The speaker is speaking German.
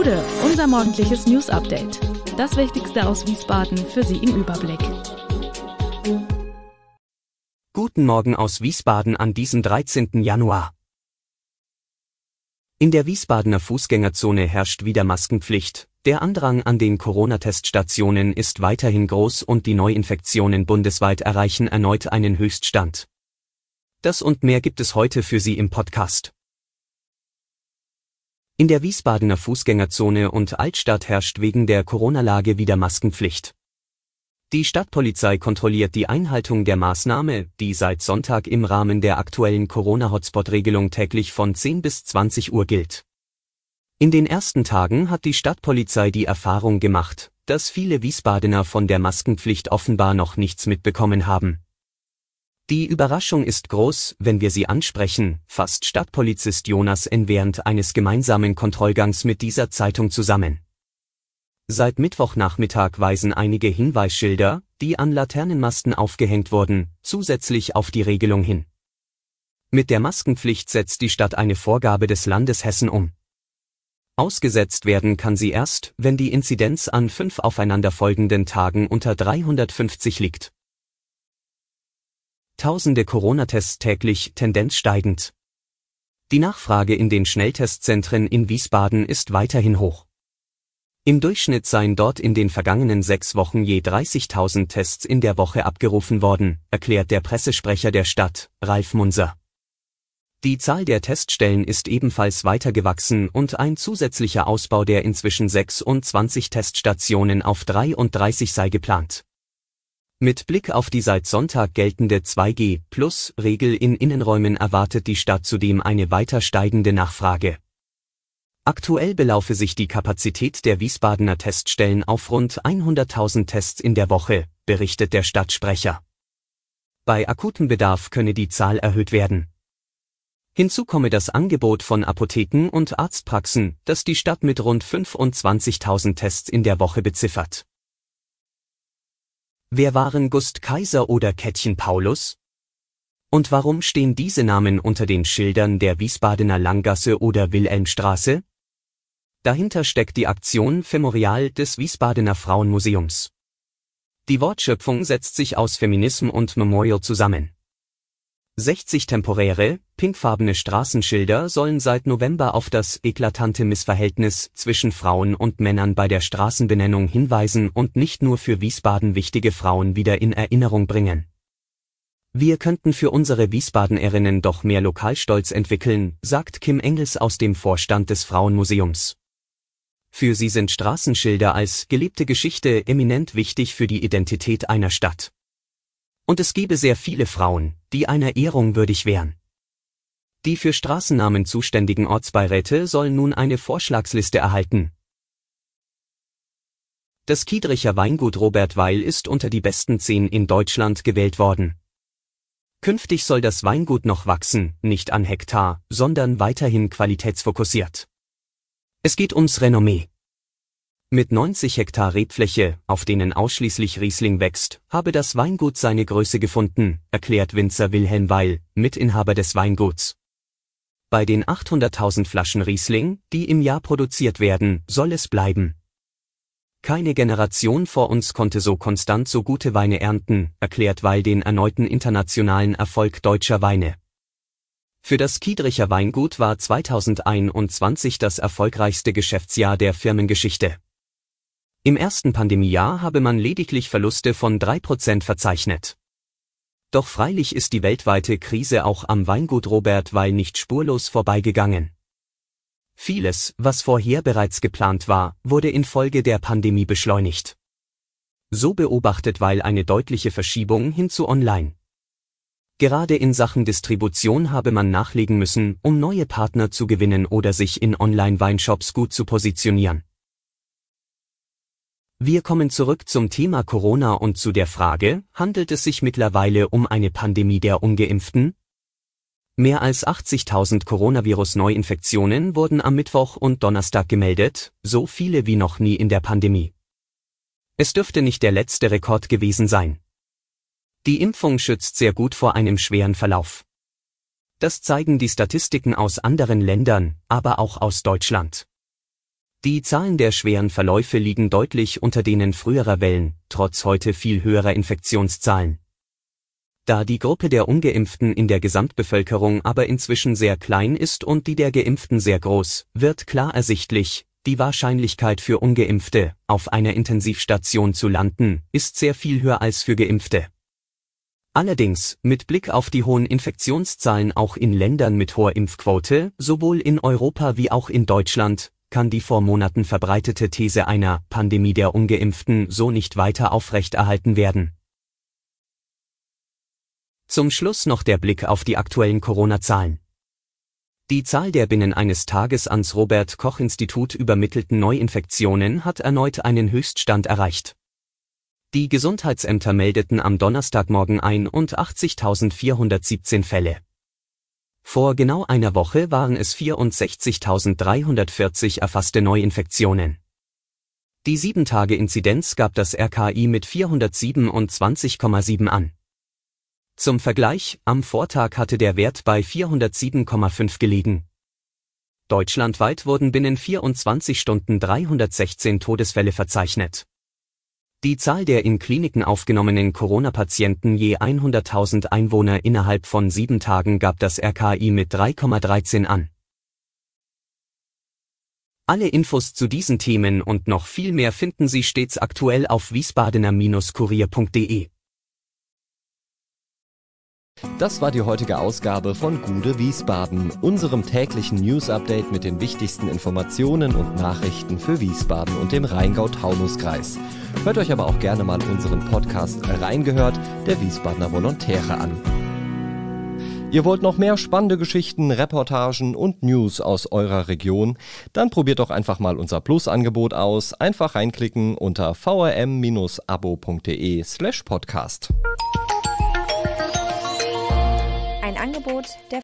Gude, unser morgendliches News Update. Das Wichtigste aus Wiesbaden für Sie im Überblick. Guten Morgen aus Wiesbaden an diesem 13. Januar. In der Wiesbadener Fußgängerzone herrscht wieder Maskenpflicht. Der Andrang an den Corona-Teststationen ist weiterhin groß und die Neuinfektionen bundesweit erreichen erneut einen Höchststand. Das und mehr gibt es heute für Sie im Podcast. In der Wiesbadener Fußgängerzone und Altstadt herrscht wegen der Corona-Lage wieder Maskenpflicht. Die Stadtpolizei kontrolliert die Einhaltung der Maßnahme, die seit Sonntag im Rahmen der aktuellen Corona-Hotspot-Regelung täglich von 10 bis 20 Uhr gilt. In den ersten Tagen hat die Stadtpolizei die Erfahrung gemacht, dass viele Wiesbadener von der Maskenpflicht offenbar noch nichts mitbekommen haben die Überraschung ist groß, wenn wir sie ansprechen, fasst Stadtpolizist Jonas N. während eines gemeinsamen Kontrollgangs mit dieser Zeitung zusammen. Seit Mittwochnachmittag weisen einige Hinweisschilder, die an Laternenmasten aufgehängt wurden, zusätzlich auf die Regelung hin. Mit der Maskenpflicht setzt die Stadt eine Vorgabe des Landes Hessen um. Ausgesetzt werden kann sie erst, wenn die Inzidenz an fünf aufeinanderfolgenden Tagen unter 350 liegt. Tausende Corona-Tests täglich, Tendenz steigend. Die Nachfrage in den Schnelltestzentren in Wiesbaden ist weiterhin hoch. Im Durchschnitt seien dort in den vergangenen sechs Wochen je 30.000 Tests in der Woche abgerufen worden, erklärt der Pressesprecher der Stadt, Ralf Munser. Die Zahl der Teststellen ist ebenfalls weiter gewachsen und ein zusätzlicher Ausbau der inzwischen 26 Teststationen auf 33 sei geplant. Mit Blick auf die seit Sonntag geltende 2G-Plus-Regel in Innenräumen erwartet die Stadt zudem eine weiter steigende Nachfrage. Aktuell belaufe sich die Kapazität der Wiesbadener Teststellen auf rund 100.000 Tests in der Woche, berichtet der Stadtsprecher. Bei akutem Bedarf könne die Zahl erhöht werden. Hinzu komme das Angebot von Apotheken und Arztpraxen, das die Stadt mit rund 25.000 Tests in der Woche beziffert Wer waren Gust Kaiser oder Kätchen Paulus? Und warum stehen diese Namen unter den Schildern der Wiesbadener Langgasse oder Wilhelmstraße? Dahinter steckt die Aktion Femorial des Wiesbadener Frauenmuseums. Die Wortschöpfung setzt sich aus Feminism und Memorial zusammen. 60 temporäre, Pinkfarbene Straßenschilder sollen seit November auf das eklatante Missverhältnis zwischen Frauen und Männern bei der Straßenbenennung hinweisen und nicht nur für Wiesbaden wichtige Frauen wieder in Erinnerung bringen. Wir könnten für unsere Wiesbadenerinnen doch mehr Lokalstolz entwickeln, sagt Kim Engels aus dem Vorstand des Frauenmuseums. Für sie sind Straßenschilder als gelebte Geschichte eminent wichtig für die Identität einer Stadt. Und es gebe sehr viele Frauen, die einer Ehrung würdig wären. Die für Straßennamen zuständigen Ortsbeiräte sollen nun eine Vorschlagsliste erhalten. Das Kiedricher Weingut Robert Weil ist unter die besten zehn in Deutschland gewählt worden. Künftig soll das Weingut noch wachsen, nicht an Hektar, sondern weiterhin qualitätsfokussiert. Es geht ums Renommee. Mit 90 Hektar Rebfläche, auf denen ausschließlich Riesling wächst, habe das Weingut seine Größe gefunden, erklärt Winzer Wilhelm Weil, Mitinhaber des Weinguts. Bei den 800.000 Flaschen Riesling, die im Jahr produziert werden, soll es bleiben. Keine Generation vor uns konnte so konstant so gute Weine ernten, erklärt Weil den erneuten internationalen Erfolg deutscher Weine. Für das Kiedricher Weingut war 2021 das erfolgreichste Geschäftsjahr der Firmengeschichte. Im ersten Pandemiejahr habe man lediglich Verluste von 3% verzeichnet. Doch freilich ist die weltweite Krise auch am Weingut Robert Weil nicht spurlos vorbeigegangen. Vieles, was vorher bereits geplant war, wurde infolge der Pandemie beschleunigt. So beobachtet Weil eine deutliche Verschiebung hin zu Online. Gerade in Sachen Distribution habe man nachlegen müssen, um neue Partner zu gewinnen oder sich in Online-Weinshops gut zu positionieren. Wir kommen zurück zum Thema Corona und zu der Frage, handelt es sich mittlerweile um eine Pandemie der ungeimpften? Mehr als 80.000 Coronavirus-Neuinfektionen wurden am Mittwoch und Donnerstag gemeldet, so viele wie noch nie in der Pandemie. Es dürfte nicht der letzte Rekord gewesen sein. Die Impfung schützt sehr gut vor einem schweren Verlauf. Das zeigen die Statistiken aus anderen Ländern, aber auch aus Deutschland. Die Zahlen der schweren Verläufe liegen deutlich unter denen früherer Wellen, trotz heute viel höherer Infektionszahlen. Da die Gruppe der ungeimpften in der Gesamtbevölkerung aber inzwischen sehr klein ist und die der geimpften sehr groß, wird klar ersichtlich, die Wahrscheinlichkeit für ungeimpfte, auf einer Intensivstation zu landen, ist sehr viel höher als für geimpfte. Allerdings, mit Blick auf die hohen Infektionszahlen auch in Ländern mit hoher Impfquote, sowohl in Europa wie auch in Deutschland, kann die vor Monaten verbreitete These einer Pandemie der ungeimpften so nicht weiter aufrechterhalten werden. Zum Schluss noch der Blick auf die aktuellen Corona-Zahlen. Die Zahl der binnen eines Tages ans Robert Koch Institut übermittelten Neuinfektionen hat erneut einen Höchststand erreicht. Die Gesundheitsämter meldeten am Donnerstagmorgen 81.417 Fälle. Vor genau einer Woche waren es 64.340 erfasste Neuinfektionen. Die 7-Tage-Inzidenz gab das RKI mit 427,7 an. Zum Vergleich, am Vortag hatte der Wert bei 407,5 gelegen. Deutschlandweit wurden binnen 24 Stunden 316 Todesfälle verzeichnet. Die Zahl der in Kliniken aufgenommenen Corona-Patienten je 100.000 Einwohner innerhalb von sieben Tagen gab das RKI mit 3,13 an. Alle Infos zu diesen Themen und noch viel mehr finden Sie stets aktuell auf wiesbadener-kurier.de. Das war die heutige Ausgabe von Gude Wiesbaden, unserem täglichen News-Update mit den wichtigsten Informationen und Nachrichten für Wiesbaden und dem Rheingau-Taunus-Kreis. Hört euch aber auch gerne mal unseren Podcast Reingehört der Wiesbadener Volontäre an. Ihr wollt noch mehr spannende Geschichten, Reportagen und News aus eurer Region? Dann probiert doch einfach mal unser Plus-Angebot aus. Einfach reinklicken unter vrm-abo.de slash podcast. Angebot der